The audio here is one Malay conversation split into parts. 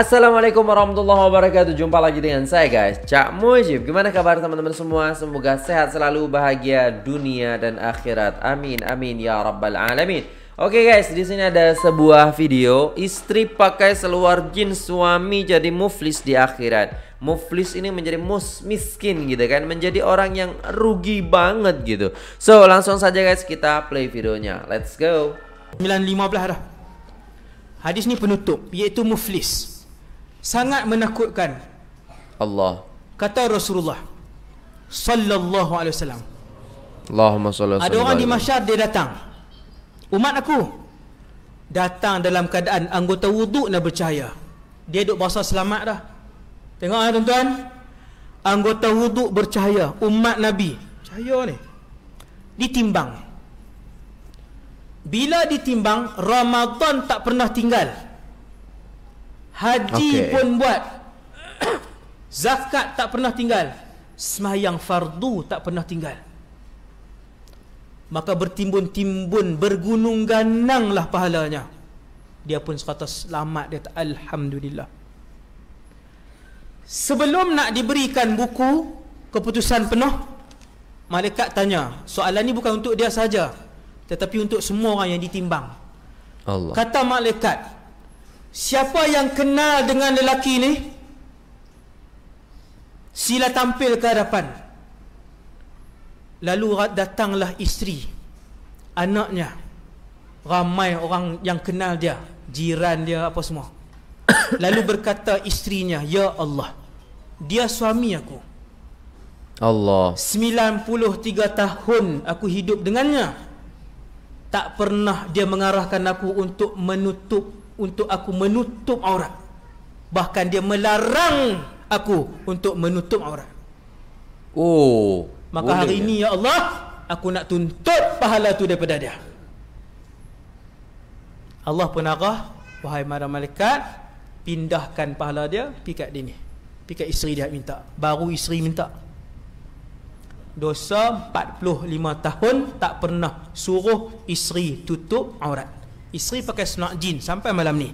Assalamualaikum warahmatullahi wabarakatuh Jumpa lagi dengan saya guys Cak Mujib Gimana kabar teman-teman semua Semoga sehat selalu bahagia dunia dan akhirat Amin amin ya rabbal alamin Oke okay guys, di sini ada sebuah video istri pakai seluar jeans suami jadi muflis di akhirat. Muflis ini menjadi mus miskin gitu kan, menjadi orang yang rugi banget gitu. So, langsung saja guys kita play videonya. Let's go. 915 dah. Hadis ni penutup iaitu muflis sangat menakutkan Allah kata Rasulullah sallallahu alaihi wasallam Allahumma salli ada orang di mahsyar dia datang umat aku datang dalam keadaan anggota wuduk nak bercahaya dia duduk basah selamat dah tengok ah tuan-tuan anggota wuduk bercahaya umat nabi cahaya ni ditimbang bila ditimbang Ramadan tak pernah tinggal Haji okay. pun buat Zakat tak pernah tinggal Semayang fardu tak pernah tinggal Maka bertimbun-timbun Bergunung gananglah pahalanya Dia pun sekata selamat dia tak Alhamdulillah Sebelum nak diberikan buku Keputusan penuh Malaikat tanya Soalan ni bukan untuk dia saja, Tetapi untuk semua orang yang ditimbang Allah. Kata malaikat Siapa yang kenal dengan lelaki ni Sila tampil ke hadapan Lalu datanglah isteri Anaknya Ramai orang yang kenal dia Jiran dia apa semua Lalu berkata isterinya Ya Allah Dia suami aku Allah 93 tahun aku hidup dengannya Tak pernah dia mengarahkan aku untuk menutup untuk aku menutup aurat bahkan dia melarang aku untuk menutup aurat oh maka boleh hari ini ya Allah aku nak tuntut pahala tu daripada dia Allah penarah wahai mara malaikat pindahkan pahala dia pergi kat dia ni pergi kat isteri dia minta baru isteri minta dosa 45 tahun tak pernah suruh isteri tutup aurat Isteri pakai senak jin sampai malam ni.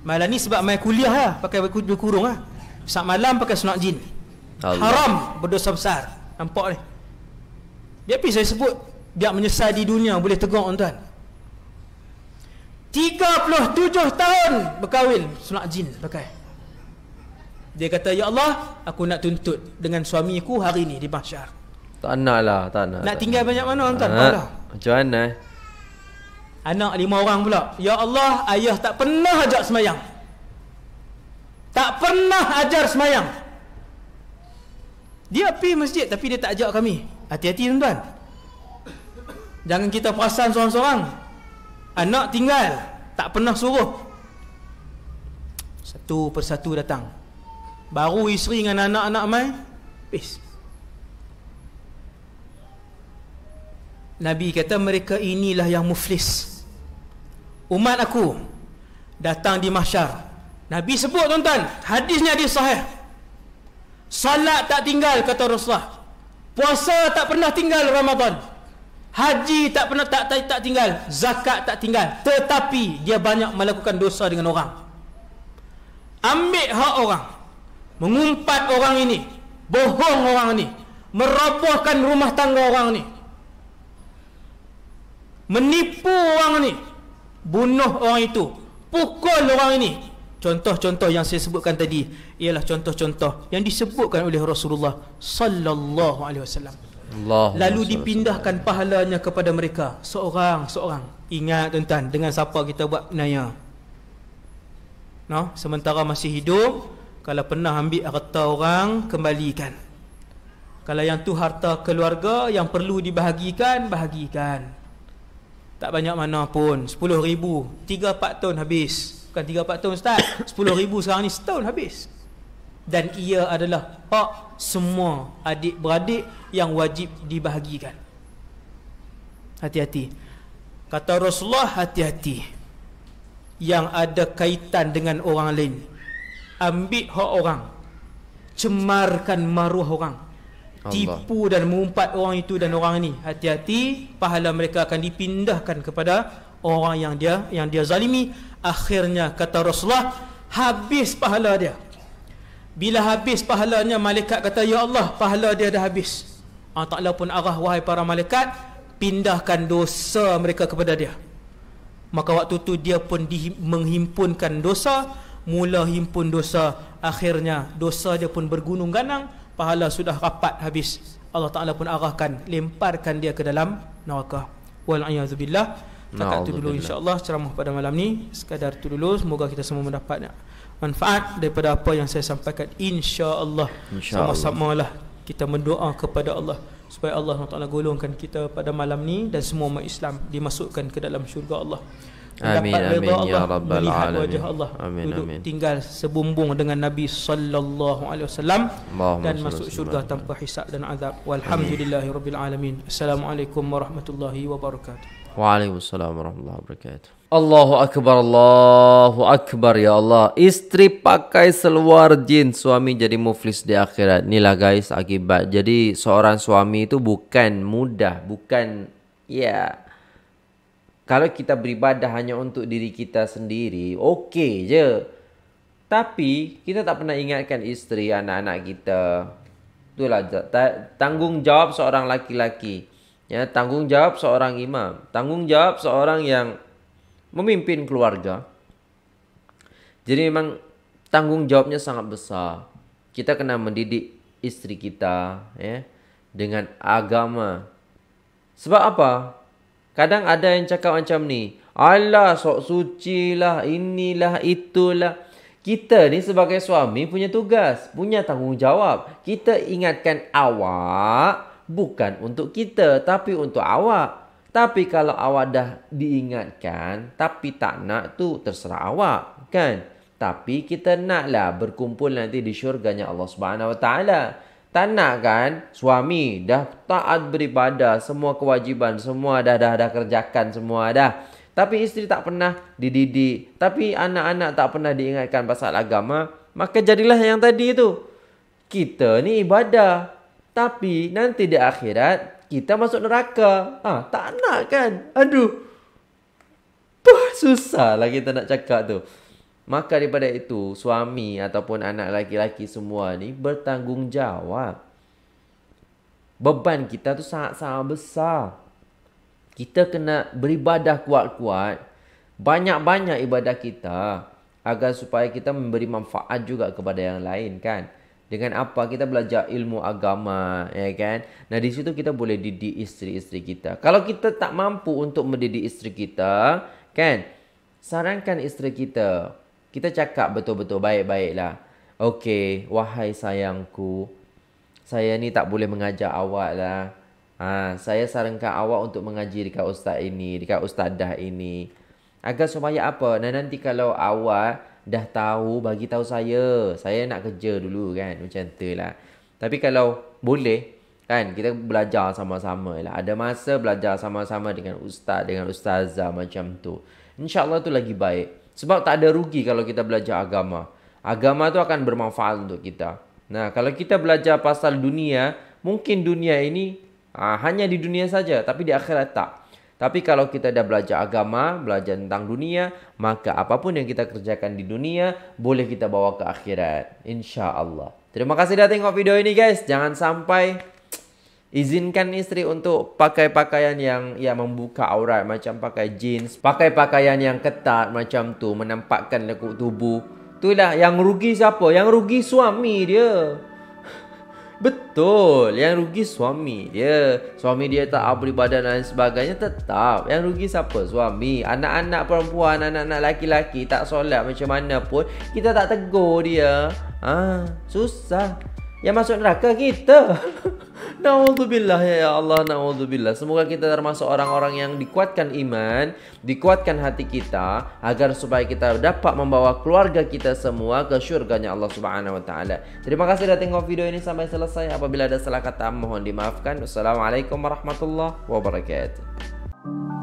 Malam ni sebab mai kuliah lah, pakai baju kurung lah. Sat malam pakai senak jin. Allah. Haram berdosa besar. Nampak ni. Biar pergi saya sebut. Biar menyesal di dunia boleh tegak tuan. 37 tahun berkahwin sunat jin pakai dia kata ya Allah aku nak tuntut dengan suamiku hari ni di mahsyar tak nak lah tak nak nak tinggal nak. banyak mana tuan ah, tak nak macam mana eh? Anak lima orang pula. Ya Allah, ayah tak pernah ajak semayang. Tak pernah ajar semayang. Dia pergi masjid tapi dia tak ajak kami. Hati-hati tuan-tuan. Jangan kita perasan seorang-seorang. Anak tinggal. Tak pernah suruh. Satu persatu datang. Baru isteri dengan anak-anak main. Peace. Nabi kata mereka inilah yang muflis Umat aku Datang di mahsyar Nabi sebut tuan-tuan Hadisnya hadis sahih Salat tak tinggal kata Rasulullah Puasa tak pernah tinggal Ramadan Haji tak pernah tak, tak, tak tinggal Zakat tak tinggal Tetapi dia banyak melakukan dosa dengan orang Ambil hak orang Mengumpat orang ini Bohong orang ini Merobohkan rumah tangga orang ini menipu orang ni bunuh orang itu pukul orang ini contoh-contoh yang saya sebutkan tadi ialah contoh-contoh yang disebutkan oleh Rasulullah sallallahu alaihi wasallam lalu dipindahkan pahalanya kepada mereka seorang-seorang ingat tuan-tuan dengan siapa kita buat penaya no sementara masih hidup kalau pernah ambil harta orang kembalikan kalau yang tu harta keluarga yang perlu dibahagikan bahagikan tak banyak mana pun 10 ribu 3-4 tahun habis Bukan 3-4 tahun Ustaz 10 ribu sekarang ni setahun habis Dan ia adalah hak semua adik-beradik yang wajib dibahagikan Hati-hati Kata Rasulullah hati-hati Yang ada kaitan dengan orang lain Ambil hak orang Cemarkan maruah orang Allah. tipu dan mengumpat orang itu dan orang ini hati-hati pahala mereka akan dipindahkan kepada orang yang dia yang dia zalimi akhirnya kata Rasulullah habis pahala dia bila habis pahalanya malaikat kata ya Allah pahala dia dah habis Allah Taala pun arah wahai para malaikat pindahkan dosa mereka kepada dia maka waktu tu dia pun di, menghimpunkan dosa mula himpun dosa akhirnya dosa dia pun bergunung ganang pahala sudah rapat habis Allah Taala pun arahkan lemparkan dia ke dalam neraka wal a'yadu billah takat tu dulu insyaallah ceramah pada malam ni sekadar tu dulu semoga kita semua mendapat manfaat daripada apa yang saya sampaikan insyaallah Insya sama lah kita mendoa kepada Allah supaya Allah Taala golongkan kita pada malam ni dan semua umat Islam dimasukkan ke dalam syurga Allah amin, dapat amin, ya Allah melihat alamin. wajah Allah amin, duduk amin. tinggal sebumbung dengan Nabi sallallahu alaihi wasallam dan masuk syurga amin. tanpa hisab dan azab walhamdulillahirabbil alamin assalamualaikum warahmatullahi wabarakatuh waalaikumsalam warahmatullahi wabarakatuh Allahu akbar Allahu akbar ya Allah istri pakai seluar jin, suami jadi muflis di akhirat inilah guys akibat jadi seorang suami itu bukan mudah bukan ya yeah. Kalau kita beribadah hanya untuk diri kita sendiri, okey je. Tapi kita tak pernah ingatkan isteri, anak-anak kita. Itulah tanggungjawab seorang laki-laki. Ya, tanggungjawab seorang imam, tanggungjawab seorang yang memimpin keluarga. Jadi memang tanggungjawabnya sangat besar. Kita kena mendidik istri kita ya dengan agama. Sebab apa? Kadang ada yang cakap macam ni. Allah sok suci lah inilah itulah. Kita ni sebagai suami punya tugas, punya tanggungjawab. Kita ingatkan awak bukan untuk kita tapi untuk awak. Tapi kalau awak dah diingatkan tapi tak nak tu terserah awak kan. Tapi kita naklah berkumpul nanti di syurganya Allah Subhanahu Wa Taala. Tak nak kan suami dah taat beribadah semua kewajiban semua dah dah dah kerjakan semua dah. Tapi isteri tak pernah dididik, tapi anak-anak tak pernah diingatkan pasal agama, maka jadilah yang tadi itu. Kita ni ibadah, tapi nanti di akhirat kita masuk neraka. Ah, ha, tak nak kan? Aduh. Tuh, susahlah kita nak cakap tu. Maka daripada itu suami ataupun anak laki-laki semua ni bertanggungjawab. Beban kita tu sangat-sangat besar. Kita kena beribadah kuat-kuat. Banyak-banyak ibadah kita. Agar supaya kita memberi manfaat juga kepada yang lain kan. Dengan apa kita belajar ilmu agama ya kan. Nah di situ kita boleh didik isteri-isteri kita. Kalau kita tak mampu untuk mendidik isteri kita kan. Sarankan isteri kita kita cakap betul-betul baik-baiklah. Okey, wahai sayangku. Saya ni tak boleh mengajar awak lah. Ha, saya sarankan awak untuk mengaji dekat ustaz ini, dekat ustazah ini. Agar supaya apa? Nah, nanti kalau awak dah tahu, bagi tahu saya. Saya nak kerja dulu kan, macam tu lah. Tapi kalau boleh, kan kita belajar sama-sama lah. Ada masa belajar sama-sama dengan ustaz, dengan ustazah macam tu. InsyaAllah tu lagi baik. Sebab tak ada rugi kalau kita belajar agama. Agama tu akan bermanfaat untuk kita. Nah, kalau kita belajar pasal dunia, mungkin dunia ini ha, hanya di dunia saja, tapi di akhirat tak. Tapi kalau kita dah belajar agama, belajar tentang dunia, maka apapun yang kita kerjakan di dunia boleh kita bawa ke akhirat, insya Allah. Terima kasih dah tengok video ini guys. Jangan sampai Izinkan istri untuk pakai pakaian yang ya membuka aurat macam pakai jeans, pakai pakaian yang ketat macam tu menampakkan lekuk tubuh. tu Itulah yang rugi siapa? Yang rugi suami dia. Betul, yang rugi suami dia. Suami dia tak abri badan dan sebagainya tetap. Yang rugi siapa? Suami. Anak-anak perempuan, anak-anak laki-laki tak solat macam mana pun, kita tak tegur dia. Ah, susah yang masuk neraka kita. Nauzubillah ya Allah, nauzubillah. Semoga kita termasuk orang-orang yang dikuatkan iman, dikuatkan hati kita agar supaya kita dapat membawa keluarga kita semua ke syurganya Allah Subhanahu wa taala. Terima kasih sudah tengok video ini sampai selesai. Apabila ada salah kata mohon dimaafkan. Wassalamualaikum warahmatullahi wabarakatuh.